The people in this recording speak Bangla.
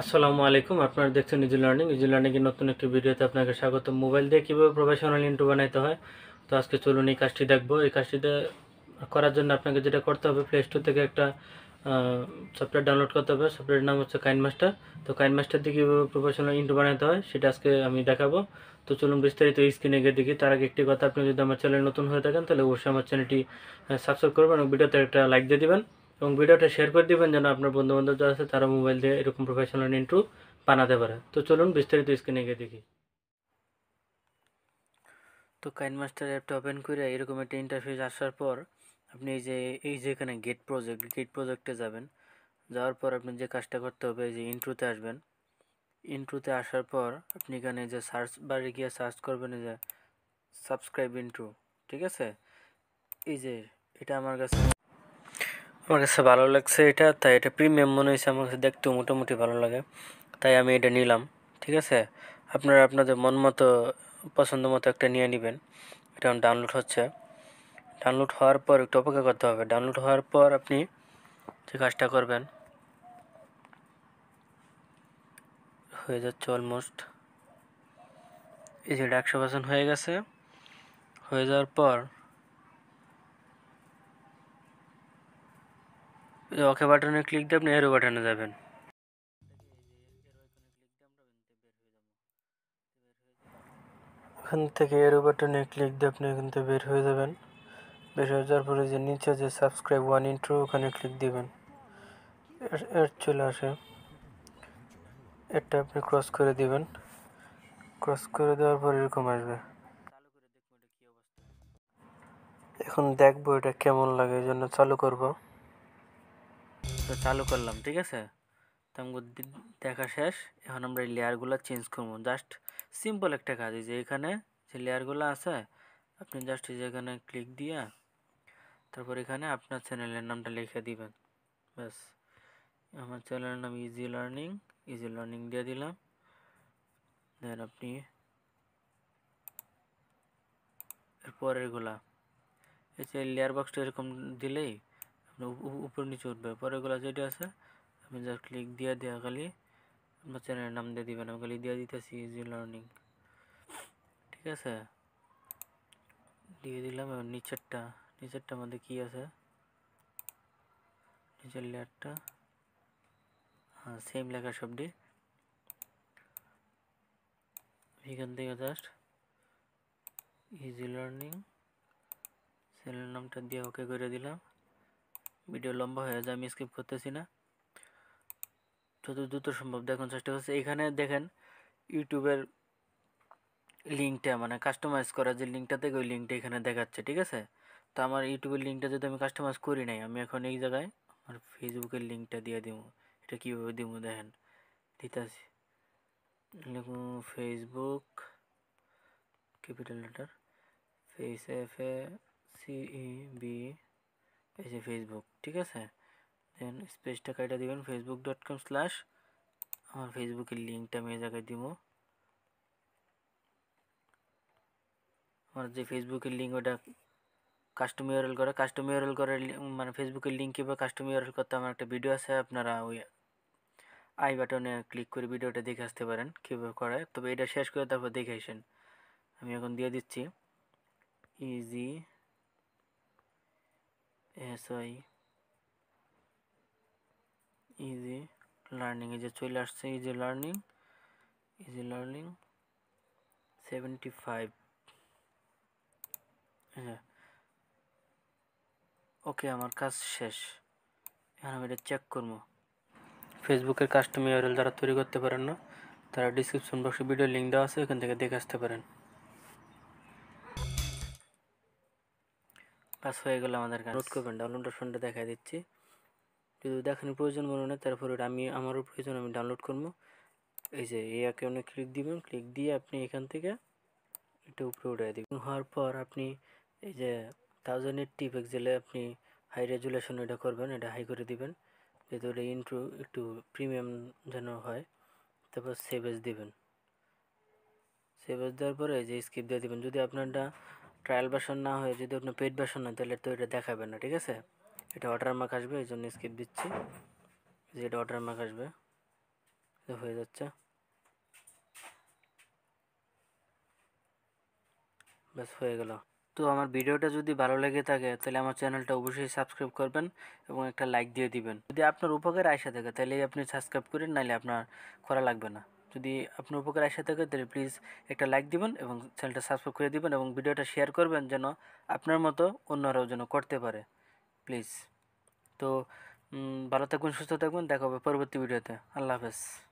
আসসালামু আলাইকুম আপনারা দেখছেন ইজি লার্নিং ইজি লার্নিংয়ের নতুন একটি ভিডিওতে আপনাকে স্বাগত মোবাইল দিয়ে কীভাবে প্রফেশনাল ইন্টু বানাইতে হয় তো আজকে চলুন এই কাজটি দেখবো এই কাজটিতে করার জন্য আপনাকে যেটা করতে হবে প্লে স্টোর থেকে একটা সফটওয়্যার ডাউনলোড করতে হবে সফটওয়্যারের নাম হচ্ছে কাইন মাস্টার তো কাইন মাস্টার দিয়ে কীভাবে প্রফেশনাল ইন্টু বানাতে হয় সেটা আজকে আমি দেখাবো তো চলুন বিস্তারিত স্ক্রিনে গিয়ে দেখি তার আগে একটি কথা আপনি যদি আমার চ্যানেল নতুন হয়ে থাকেন তাহলে অবশ্যই আমার চ্যানেলটি সাবস্ক্রাইব করবেন এবং ভিডিওতে একটা লাইক দিয়ে দেবেন এবং ভিডিওটা শেয়ার করে দেবেন যেন আপনার বন্ধুবান্ধব যারা আছে তারা মোবাইল দিয়ে এরকম প্রফেশনাল ইন্ট্রো বানাতে পারে তো চলুন বিস্তারিত স্ক্রিনে গিয়ে দেখি তো কাইন মাস্টার অ্যাপটা ওপেন করে এরকম একটা ইন্টারফেস আসার পর আপনি এই যে এই যে এখানে গেট প্রজেক্ট গেট প্রজেক্টে যাবেন যাওয়ার পর আপনি যে কাজটা করতে হবে যে ইন্ট্রোতে আসবেন ইন্ট্রোতে আসার পর আপনি এখানে যে সার্চ বারে গিয়ে সার্চ করবেন যে সাবস্ক্রাইব ইন্ট্রো ঠিক আছে এই যে এটা আমার কাছে আমার কাছে ভালো লাগছে এটা তাই এটা প্রিমিয়াম মনে হয়েছে আমার কাছে দেখতে মোটামুটি ভালো লাগে তাই আমি এটা নিলাম ঠিক আছে আপনারা আপনাদের মন মতো পছন্দ মতো একটা নিয়ে নেবেন এটা ডাউনলোড হচ্ছে ডাউনলোড হওয়ার পর একটু অপেক্ষা করতে হবে ডাউনলোড হওয়ার পর আপনি যে কাজটা করবেন হয়ে যাচ্ছে অলমোস্ট এই যে একশো পার্সেন্ট হয়ে গেছে হয়ে যাওয়ার পর ওকে বাটনে ক্লিক দিয়ে আপনি এরো বাটনে যাবেন এখান থেকে এরো বাটনে ক্লিক দিয়ে আপনি এখান থেকে বের হয়ে যাবেন বের হয়ে যাওয়ার পরে যে নিচে যে সাবস্ক্রাইব ওয়ান ইন্ট্রো ওখানে ক্লিক দিবেন এর চলে আসে এটা আপনি ক্রস করে দিবেন ক্রস করে দেওয়ার পর এরকম আসবে এখন দেখবো এটা কেমন লাগে এই জন্য চালু করবো তো চালু করলাম ঠিক আছে তো দেখা শেষ এখন আমরা এই লেয়ারগুলো চেঞ্জ করবো জাস্ট সিম্পল একটা কাজ যে এখানে যে লেয়ারগুলো আছে আপনি জাস্ট যেখানে ক্লিক দিয়ে তারপর এখানে আপনার চ্যানেলের নামটা লিখে দিবেন ব্যাস আমার চ্যানেলের নাম ইজি লার্নিং ইজি লার্নিং দিয়ে দিলাম দেন আপনি এরপরেরগুলা এই যে লেয়ার বক্সটা এরকম দিলেই মানে উপর নিচে উঠবে পরেরগুলো যেটা আছে আমি জাস্ট ক্লিক দিয়ে দেওয়া খালি আপনার চ্যানেলের নাম দিয়ে দিবেন আমি খালি দিয়ে দিতেছি ইজি লার্নিং ঠিক আছে দিয়ে দিলাম এবার নিচেরটা নিচেরটা মধ্যে কী আছে নিচের লেয়ারটা হ্যাঁ সেম লেখা সবটি এখান থেকে জাস্ট ইজি লার্নিং সেলের নামটা দিয়ে ওকে করে দিলাম ভিডিও লম্বা হয়ে যায় আমি স্কিপ করতেছি না যত দ্রুত সম্ভব দেখুন চেষ্টা করছি এখানে দেখেন ইউটিউবের লিঙ্কটা মানে কাস্টমাইজ করা যে লিঙ্কটা থেকে ওই লিঙ্কটা এখানে দেখাচ্ছে ঠিক আছে তো আমার ইউটিউবের লিঙ্কটা যদি আমি কাস্টমাইজ করি নাই আমি এখন এই জায়গায় আমার ফেসবুকের লিঙ্কটা দিয়ে দিব এটা কীভাবে দিব দেখেন আছে Facebook capital letter face F A C E B এই যে ফেসবুক ঠিক আছে দেন স্পেসটা কাটা দেবেন ফেসবুক ডট কম স্ল্যাশ আমার ফেসবুকের লিঙ্কটা আমি এই জায়গায় দিব আমার যে ফেসবুকের লিঙ্ক ওটা কাস্টম ইউরএল করে কাস্টম ইউরএল করে মানে ফেসবুকের লিঙ্ক কীভাবে কাস্টম ইউরএল করতে আমার একটা ভিডিও আছে আপনারা ওই আই বাটনে ক্লিক করে ভিডিওটা দেখে আসতে পারেন কীভাবে করায় তবে এটা শেষ করে তারপর দেখে আসেন আমি এখন দিয়ে দিচ্ছি ইজি এসআই ইজি লার্নিং এই যে চলে আসছে easy learning easy learning seventy five okay আমার কাজ শেষ এখন আমি এটা চেক করবো ফেসবুকের কাস্টমার ইউআরএল যারা তৈরি করতে পারেন না তারা ডিসক্রিপশন বক্সে ভিডিও লিঙ্ক দেওয়া আছে ওখান থেকে দেখে আসতে পারেন কাজ হয়ে গেল আমাদের কাজ নোট করবেন ডাউনলোড অপশনটা দেখা দিচ্ছি যদি দেখানোর প্রয়োজন মনে হয় তারপরে আমি আমারও প্রয়োজন আমি ডাউনলোড করবো এই যে এই অ্যাকাউন্টে ক্লিক দিবেন ক্লিক দিয়ে আপনি এখান থেকে এটা উপরে উঠে দেবেন হওয়ার পর আপনি এই যে থাউজেন্ড টিপ এক্সেলে আপনি হাই রেজুলেশন এটা করবেন এটা হাই করে দিবেন যেহেতু এটা ইন্ট্রু একটু প্রিমিয়াম যেন হয় তারপর সেভেজ দিবেন সেভেজ দেওয়ার পরে এই যে স্কিপ দিয়ে দেবেন যদি আপনারটা ট্রায়াল বাসন না হয়ে যদি আপনার পেট বাসন হয় তাহলে তো এটা দেখাবে না ঠিক আছে এটা অর্ডার মার্ক আসবে এই জন্য স্কিপ দিচ্ছি যে এটা অর্ডার মার্ক আসবে হয়ে যাচ্ছে ব্যাস হয়ে গেল তো আমার ভিডিওটা যদি ভালো লেগে থাকে তাহলে আমার চ্যানেলটা অবশ্যই সাবস্ক্রাইব করবেন এবং একটা লাইক দিয়ে দিবেন যদি আপনার উপকার আসা থাকে তাহলে আপনি সাবস্ক্রাইব করেন নাহলে আপনার করা লাগবে না যদি আপনার উপকার আসে থাকে তাহলে প্লিজ একটা লাইক দিবেন এবং চ্যানেলটা সাবস্ক্রাইব করে দিবেন এবং ভিডিওটা শেয়ার করবেন যেন আপনার মতো অন্যরাও যেন করতে পারে প্লিজ তো ভালো থাকবেন সুস্থ থাকবেন দেখা হবে পরবর্তী ভিডিওতে আল্লাহ হাফেজ